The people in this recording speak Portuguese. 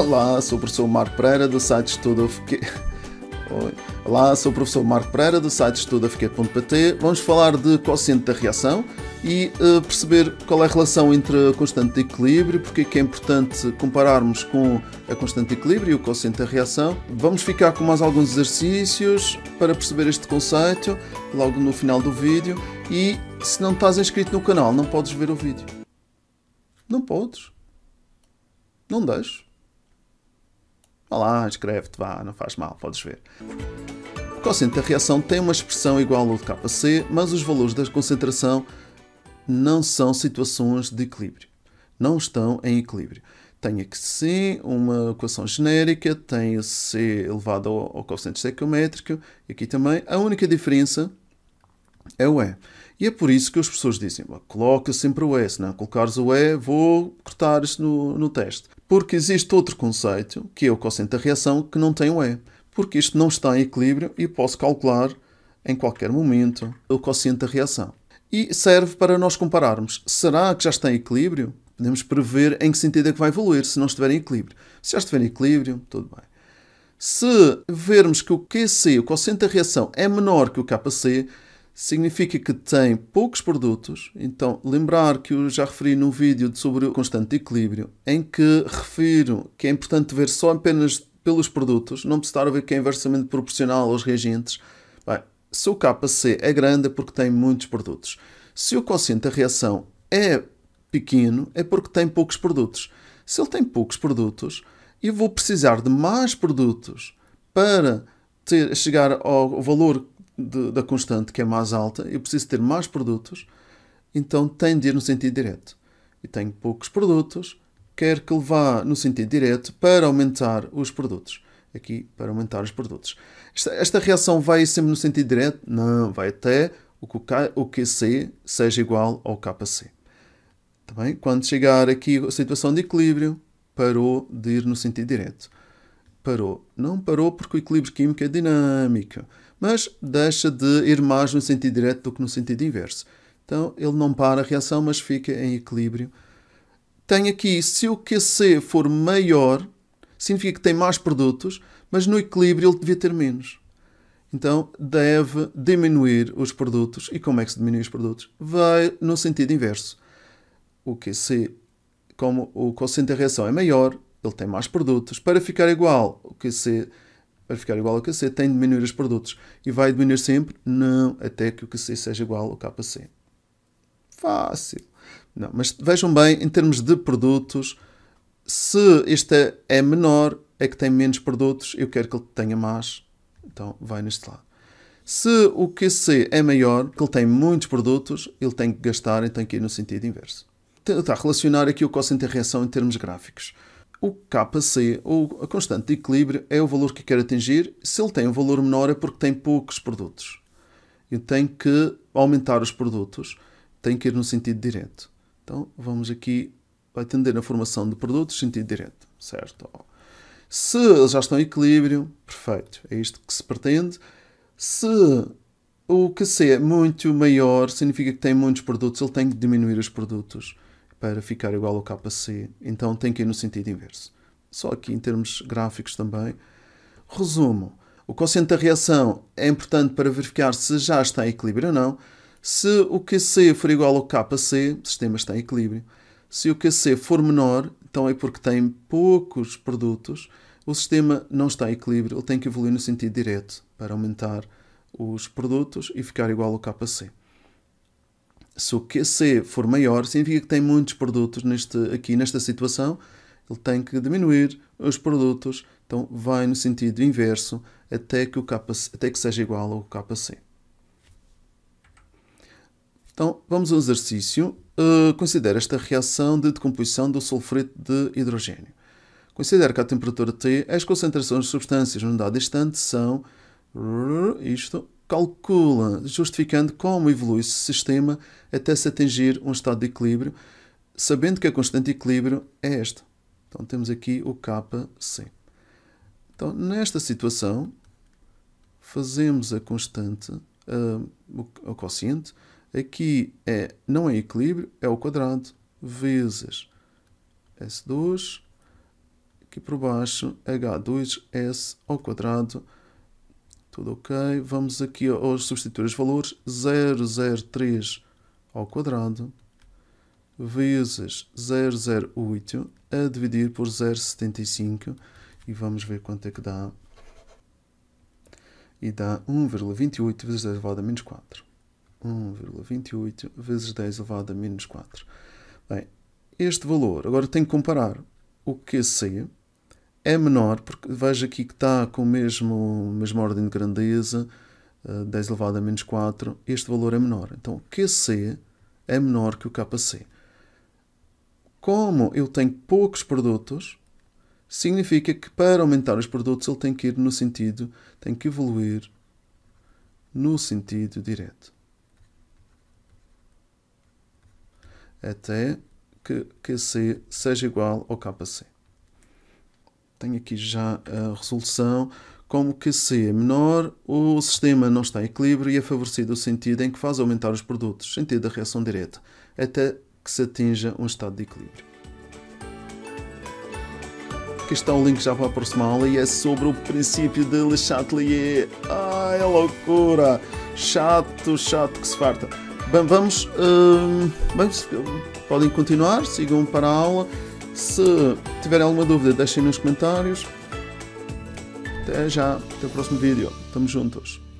Olá, sou o professor Marco Pereira do site EstudoFQ. Olá, sou o professor Marco Pereira do site EstudoFQ.pt. Vamos falar de quociente da reação e uh, perceber qual é a relação entre a constante de equilíbrio, porque é que é importante compararmos com a constante de equilíbrio e o quociente da reação. Vamos ficar com mais alguns exercícios para perceber este conceito logo no final do vídeo e se não estás inscrito no canal não podes ver o vídeo. Não podes. Não deixo. Vá lá, escreve te vá, não faz mal, podes ver. O quociente da reação tem uma expressão igual ao de KC, mas os valores da concentração não são situações de equilíbrio. Não estão em equilíbrio. Tem aqui sim uma equação genérica, tem C elevado ao, ao coeficiente estequiométrico, e aqui também. A única diferença é o E. E é por isso que as pessoas dizem: coloca sempre o E, se não colocares o E, vou cortar isto no, no teste. Porque existe outro conceito, que é o quociente da reação, que não tem o E. Porque isto não está em equilíbrio e posso calcular em qualquer momento o quociente da reação. E serve para nós compararmos: será que já está em equilíbrio? Podemos prever em que sentido é que vai evoluir se não estiver em equilíbrio. Se já estiver em equilíbrio, tudo bem. Se vermos que o QC, o quociente da reação, é menor que o KC, significa que tem poucos produtos. Então, lembrar que eu já referi no vídeo sobre o constante equilíbrio, em que refiro que é importante ver só apenas pelos produtos, não precisar ver que é inversamente proporcional aos reagentes. Bem, se o KC é grande é porque tem muitos produtos. Se o quociente da reação é pequeno, é porque tem poucos produtos. Se ele tem poucos produtos, eu vou precisar de mais produtos para ter, chegar ao valor de, da constante, que é mais alta, eu preciso ter mais produtos, então tem de ir no sentido direto. E tenho poucos produtos, quero que ele vá no sentido direto para aumentar os produtos. Aqui, para aumentar os produtos. Esta, esta reação vai sempre no sentido direto? Não, vai até o que o, K, o QC seja igual ao KC. Também, tá quando chegar aqui a situação de equilíbrio, parou de ir no sentido direto. Parou. Não parou porque o equilíbrio químico é dinâmico mas deixa de ir mais no sentido direto do que no sentido inverso. Então ele não para a reação, mas fica em equilíbrio. Tem aqui, se o QC for maior, significa que tem mais produtos, mas no equilíbrio ele devia ter menos. Então deve diminuir os produtos. E como é que se diminui os produtos? Vai no sentido inverso. O QC, como o quociente da reação é maior, ele tem mais produtos. Para ficar igual, o QC vai ficar igual ao KC, tem de diminuir os produtos. E vai diminuir sempre? Não, até que o KC seja igual ao KC. Fácil. Não, mas vejam bem, em termos de produtos, se este é menor, é que tem menos produtos, eu quero que ele tenha mais, então vai neste lado. Se o QC é maior, que ele tem muitos produtos, ele tem que gastar, então tem que ir no sentido inverso. Tentar relacionar aqui o cosseno de reação em termos gráficos o KC, ou a constante de equilíbrio, é o valor que quer atingir. Se ele tem um valor menor é porque tem poucos produtos. Eu tenho que aumentar os produtos, tem que ir no sentido direto. Então vamos aqui, vai tender a formação de produtos, sentido direto, certo? Se eles já estão em equilíbrio, perfeito, é isto que se pretende. Se o QC é muito maior, significa que tem muitos produtos, ele tem que diminuir os produtos para ficar igual ao KC, então tem que ir no sentido inverso. Só aqui em termos gráficos também. Resumo: o quociente da reação é importante para verificar se já está em equilíbrio ou não. Se o QC for igual ao KC, o sistema está em equilíbrio. Se o QC for menor, então é porque tem poucos produtos, o sistema não está em equilíbrio, ele tem que evoluir no sentido direto para aumentar os produtos e ficar igual ao KC. Se o QC for maior, significa que tem muitos produtos neste, aqui nesta situação, ele tem que diminuir os produtos, então vai no sentido inverso até que, o KC, até que seja igual ao KC. Então vamos ao exercício. Uh, considera esta reação de decomposição do sulfreto de hidrogênio. Considera que a temperatura T as concentrações de substâncias num dado instante são isto, calcula, justificando como evolui esse sistema até se atingir um estado de equilíbrio, sabendo que a constante de equilíbrio é esta. Então temos aqui o KC. Então, nesta situação, fazemos a constante, uh, o, o quociente, aqui é, não é equilíbrio, é o quadrado, vezes S2, aqui por baixo, H2S ao quadrado, tudo ok. Vamos aqui aos substituir os valores. 003 ao quadrado vezes 008 a dividir por 0,75 e vamos ver quanto é que dá. E dá 1,28 vezes 10 elevado a menos 4. 1,28 vezes 10 elevado a menos 4. Bem, este valor, agora tenho que comparar o QC é menor, porque veja aqui que está com a mesma ordem de grandeza, 10 eh, elevado a menos 4, este valor é menor. Então, QC é menor que o KC. Como eu tenho poucos produtos, significa que para aumentar os produtos ele tem que ir no sentido, tem que evoluir no sentido direto. Até que QC seja igual ao KC tenho aqui já a resolução, como que se é menor, o sistema não está em equilíbrio e é favorecido o sentido em que faz aumentar os produtos, sentido da reação direta, até que se atinja um estado de equilíbrio. Aqui está o link já para a próxima aula e é sobre o princípio de Le Chatelier. Ai, é loucura! Chato, chato que se farta. Bem, vamos. Hum, bem, podem continuar, sigam para a aula. Se tiverem alguma dúvida, deixem nos comentários. Até já, até o próximo vídeo. Tamo juntos.